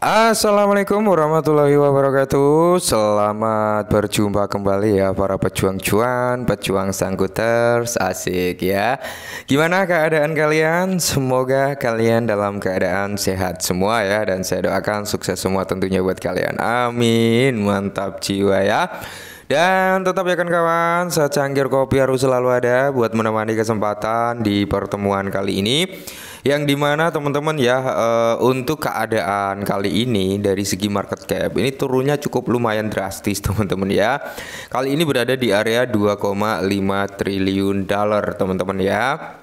Assalamualaikum warahmatullahi wabarakatuh Selamat berjumpa kembali ya para pejuang cuan, pejuang sangkuter, asik ya Gimana keadaan kalian? Semoga kalian dalam keadaan sehat semua ya Dan saya doakan sukses semua tentunya buat kalian Amin, mantap jiwa ya dan tetap ya kan kawan, secangkir kopi harus selalu ada buat menemani kesempatan di pertemuan kali ini yang dimana teman-teman ya uh, untuk keadaan kali ini dari segi market cap ini turunnya cukup lumayan drastis teman-teman ya kali ini berada di area 2,5 triliun dolar teman-teman ya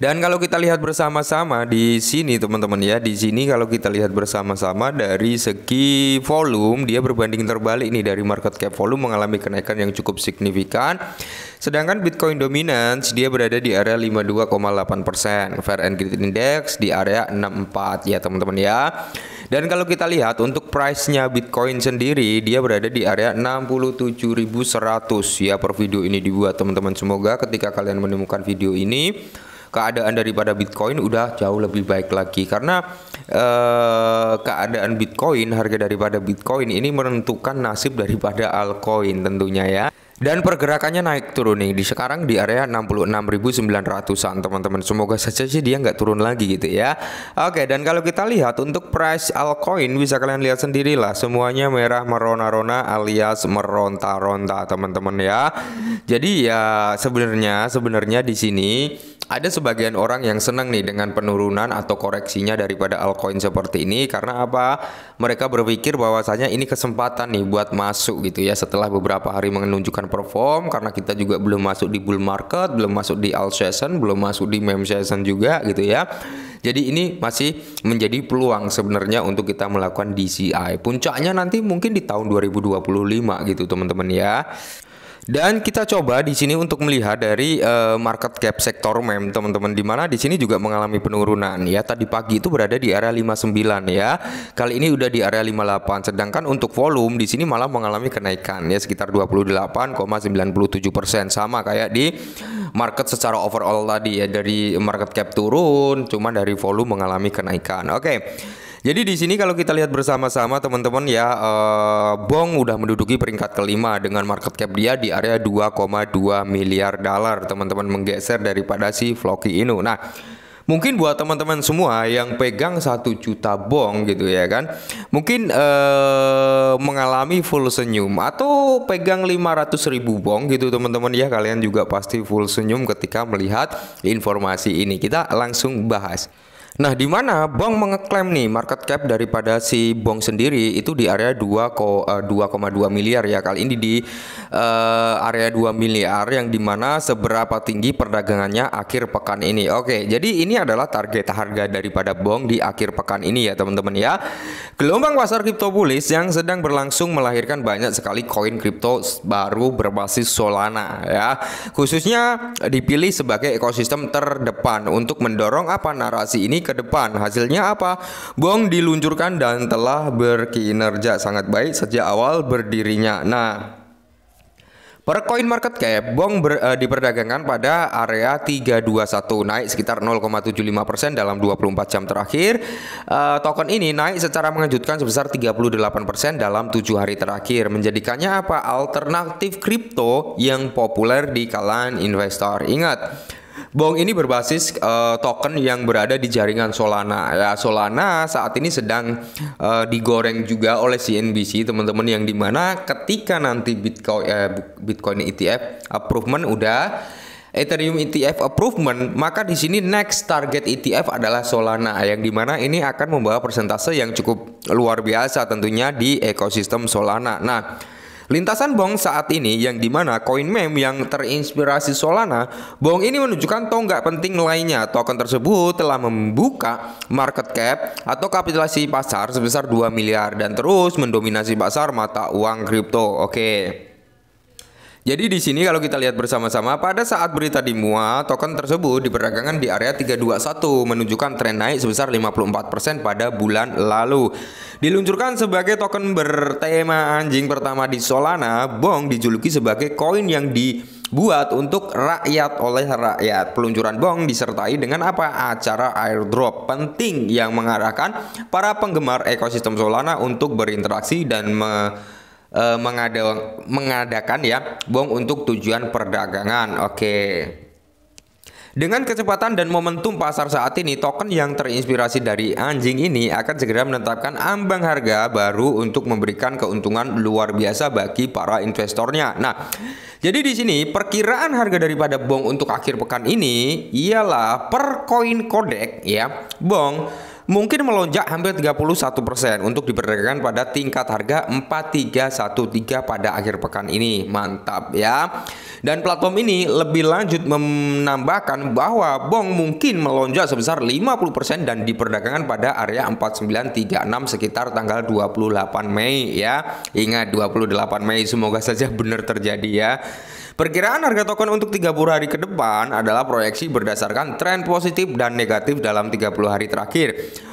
dan kalau kita lihat bersama-sama di sini teman-teman ya, di sini kalau kita lihat bersama-sama dari segi volume dia berbanding terbalik nih dari market cap volume mengalami kenaikan yang cukup signifikan. Sedangkan Bitcoin dominance dia berada di area 52,8%, Fair and Greed Index di area 64 ya teman-teman ya. Dan kalau kita lihat untuk price-nya Bitcoin sendiri dia berada di area 67.100 ya per video ini dibuat teman-teman. Semoga ketika kalian menemukan video ini keadaan daripada Bitcoin udah jauh lebih baik lagi karena eh, keadaan Bitcoin harga daripada Bitcoin ini menentukan nasib daripada altcoin tentunya ya dan pergerakannya naik turun nih di sekarang di area 66.900an teman-teman semoga saja sih dia nggak turun lagi gitu ya oke dan kalau kita lihat untuk price altcoin bisa kalian lihat sendirilah semuanya merah merona-rona alias meronta-ronta teman-teman ya jadi ya sebenarnya sebenarnya di sini ada sebagian orang yang senang nih dengan penurunan atau koreksinya daripada altcoin seperti ini karena apa? Mereka berpikir bahwasanya ini kesempatan nih buat masuk gitu ya setelah beberapa hari menunjukkan perform karena kita juga belum masuk di bull market, belum masuk di alt season belum masuk di meme season juga gitu ya. Jadi ini masih menjadi peluang sebenarnya untuk kita melakukan DCI. Puncaknya nanti mungkin di tahun 2025 gitu teman-teman ya. Dan kita coba di sini untuk melihat dari uh, market cap sektor mem teman-teman di mana di sini juga mengalami penurunan ya. Tadi pagi itu berada di area 59 ya. Kali ini udah di area 58. Sedangkan untuk volume di sini malah mengalami kenaikan ya sekitar 28,97% sama kayak di market secara overall tadi ya dari market cap turun cuma dari volume mengalami kenaikan. Oke. Okay. Jadi di sini kalau kita lihat bersama-sama teman-teman ya eh, Bong udah menduduki peringkat kelima dengan market cap dia di area 2,2 miliar dolar teman-teman menggeser daripada si Floki Inu. Nah mungkin buat teman-teman semua yang pegang satu juta bong gitu ya kan mungkin eh, mengalami full senyum atau pegang 500 ribu bong gitu teman-teman ya kalian juga pasti full senyum ketika melihat informasi ini kita langsung bahas Nah, di mana Bong mengeklaim nih market cap daripada si Bong sendiri itu di area 2,2 eh, miliar ya. Kali ini di uh, area 2 miliar yang di mana seberapa tinggi perdagangannya akhir pekan ini. Oke, jadi ini adalah target harga daripada Bong di akhir pekan ini ya teman-teman ya. Gelombang pasar kripto bullish yang sedang berlangsung melahirkan banyak sekali koin kripto baru berbasis Solana ya. Khususnya dipilih sebagai ekosistem terdepan untuk mendorong apa narasi ini ke depan. Hasilnya apa? Bong diluncurkan dan telah berkinerja sangat baik sejak awal berdirinya. Nah, Per coin market cap, Bong ber, uh, diperdagangkan pada area 321 naik sekitar 0,75% dalam 24 jam terakhir. Uh, token ini naik secara mengejutkan sebesar 38% dalam 7 hari terakhir, menjadikannya apa alternatif kripto yang populer di kalangan investor. Ingat, Bong ini berbasis uh, token yang berada di jaringan Solana. Ya, Solana saat ini sedang uh, digoreng juga oleh CNBC, teman-teman yang dimana ketika nanti Bitcoin eh, Bitcoin ETF approvement udah Ethereum ETF approvement, maka di sini next target ETF adalah Solana yang dimana ini akan membawa persentase yang cukup luar biasa tentunya di ekosistem Solana. Nah, Lintasan Bong saat ini yang dimana koin meme yang terinspirasi Solana, Bong ini menunjukkan tonggak penting lainnya. Token tersebut telah membuka market cap atau kapitalisasi pasar sebesar 2 miliar dan terus mendominasi pasar mata uang kripto. Oke. Okay. Jadi di sini kalau kita lihat bersama-sama pada saat berita dimuat token tersebut diperdagangkan di area 321 menunjukkan tren naik sebesar 54% pada bulan lalu. Diluncurkan sebagai token bertema anjing pertama di Solana, Bong dijuluki sebagai koin yang dibuat untuk rakyat oleh rakyat. Peluncuran Bong disertai dengan apa? Acara airdrop penting yang mengarahkan para penggemar ekosistem Solana untuk berinteraksi dan me Eh, mengada mengadakan ya bong untuk tujuan perdagangan. Oke. Okay. Dengan kecepatan dan momentum pasar saat ini, token yang terinspirasi dari anjing ini akan segera menetapkan ambang harga baru untuk memberikan keuntungan luar biasa bagi para investornya. Nah, jadi di sini perkiraan harga daripada bong untuk akhir pekan ini ialah per koin kodek ya, bong mungkin melonjak hampir 31% persen untuk diperdagangkan pada tingkat harga 4313 pada akhir pekan ini. Mantap ya. Dan platform ini lebih lanjut menambahkan bahwa bong mungkin melonjak sebesar 50% persen dan diperdagangkan pada area 4936 sekitar tanggal 28 Mei ya. Ingat 28 Mei semoga saja benar terjadi ya. Perkiraan harga token untuk 30 hari ke depan adalah proyeksi berdasarkan tren positif dan negatif dalam 30 hari terakhir.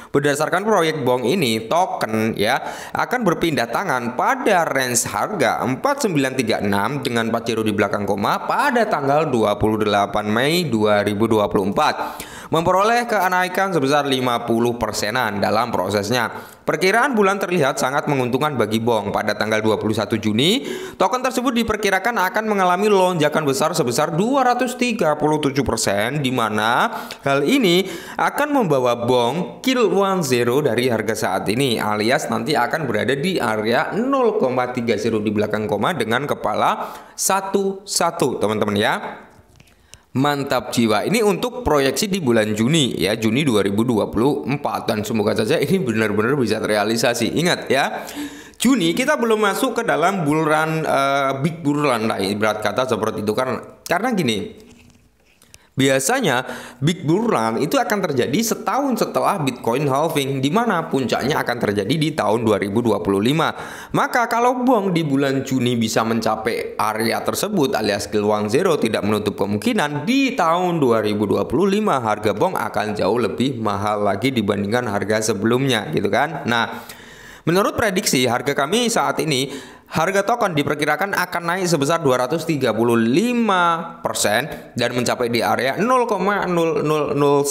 Berdasarkan proyek Bong ini, token ya akan berpindah tangan pada range harga 4936 dengan Pacero di belakang koma pada tanggal 28 Mei 2024 memperoleh kenaikan sebesar 50 persenan dalam prosesnya. Perkiraan bulan terlihat sangat menguntungkan bagi Bong. Pada tanggal 21 Juni, token tersebut diperkirakan akan mengalami lonjakan besar sebesar 237 persen, di mana hal ini akan membawa Bong kill one zero dari harga saat ini, alias nanti akan berada di area 0,30 di belakang koma dengan kepala satu satu, teman-teman ya. Mantap jiwa. Ini untuk proyeksi di bulan Juni ya, Juni 2024 dan semoga saja ini benar-benar bisa terrealisasi. Ingat ya. Juni kita belum masuk ke dalam bulan uh, big bulan lah ibarat kata seperti itu karena karena gini Biasanya big bull run itu akan terjadi setahun setelah Bitcoin halving di mana puncaknya akan terjadi di tahun 2025. Maka kalau bong di bulan Juni bisa mencapai area tersebut alias ke zero tidak menutup kemungkinan di tahun 2025 harga bong akan jauh lebih mahal lagi dibandingkan harga sebelumnya gitu kan. Nah, menurut prediksi harga kami saat ini Harga token diperkirakan akan naik sebesar 235% dan mencapai di area 0,00011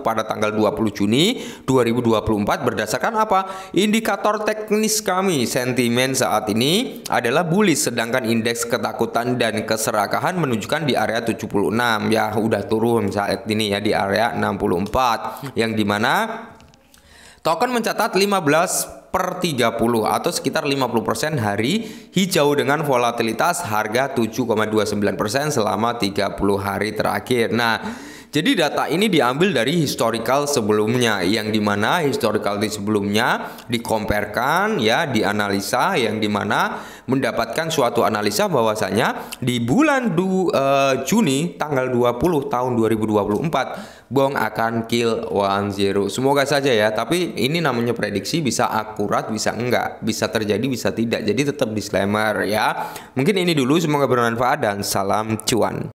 pada tanggal 20 Juni 2024 berdasarkan apa? Indikator teknis kami sentimen saat ini adalah bullish sedangkan indeks ketakutan dan keserakahan menunjukkan di area 76 ya udah turun saat ini ya di area 64 yang dimana token mencatat 15 per 30 atau sekitar 50% hari hijau dengan volatilitas harga 7,29% selama 30 hari terakhir. Nah, jadi data ini diambil dari historical sebelumnya yang dimana historical di sebelumnya dikomparkan ya dianalisa yang dimana mendapatkan suatu analisa bahwasanya di bulan du, uh, Juni tanggal 20 tahun 2024 Bong akan kill one zero. Semoga saja ya, tapi ini namanya prediksi bisa akurat bisa enggak, bisa terjadi bisa tidak. Jadi tetap disclaimer ya. Mungkin ini dulu semoga bermanfaat dan salam cuan.